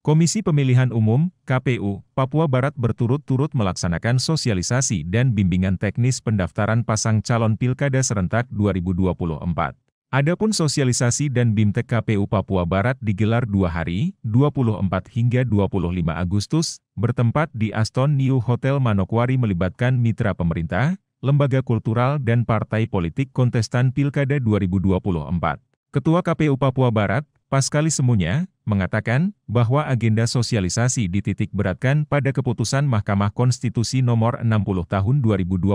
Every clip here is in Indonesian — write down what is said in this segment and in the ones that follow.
Komisi Pemilihan Umum, KPU, Papua Barat berturut-turut melaksanakan sosialisasi dan bimbingan teknis pendaftaran pasang calon pilkada serentak 2024. Adapun sosialisasi dan BIMTEK KPU Papua Barat digelar dua hari, 24 hingga 25 Agustus, bertempat di Aston New Hotel Manokwari melibatkan mitra pemerintah, lembaga kultural dan partai politik kontestan Pilkada 2024. Ketua KPU Papua Barat, Paskali Semunya, mengatakan bahwa agenda sosialisasi dititik beratkan pada keputusan Mahkamah Konstitusi nomor 60 tahun 2024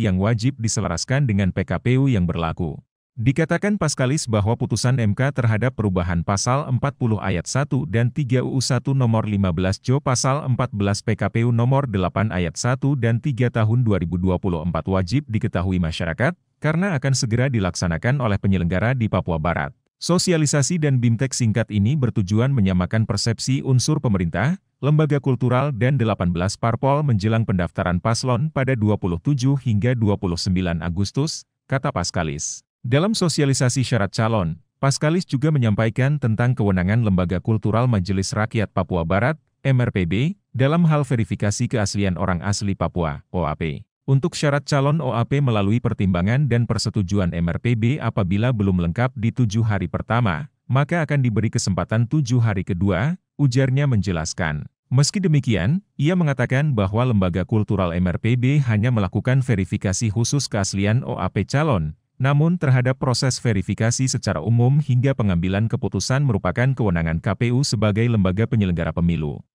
yang wajib diselaraskan dengan PKPU yang berlaku. Dikatakan Paskalis bahwa putusan MK terhadap perubahan pasal 40 ayat 1 dan 3 UU 1 nomor 15 Jo pasal 14 PKPU nomor 8 ayat 1 dan 3 tahun 2024 wajib diketahui masyarakat, karena akan segera dilaksanakan oleh penyelenggara di Papua Barat. Sosialisasi dan BIMTEK singkat ini bertujuan menyamakan persepsi unsur pemerintah, lembaga kultural dan 18 parpol menjelang pendaftaran paslon pada 27 hingga 29 Agustus, kata Paskalis. Dalam sosialisasi syarat calon, Paskalis juga menyampaikan tentang kewenangan Lembaga Kultural Majelis Rakyat Papua Barat, MRPB, dalam hal verifikasi keaslian orang asli Papua, OAP. Untuk syarat calon OAP melalui pertimbangan dan persetujuan MRPB apabila belum lengkap di tujuh hari pertama, maka akan diberi kesempatan tujuh hari kedua, ujarnya menjelaskan. Meski demikian, ia mengatakan bahwa lembaga kultural MRPB hanya melakukan verifikasi khusus keaslian OAP calon, namun terhadap proses verifikasi secara umum hingga pengambilan keputusan merupakan kewenangan KPU sebagai lembaga penyelenggara pemilu.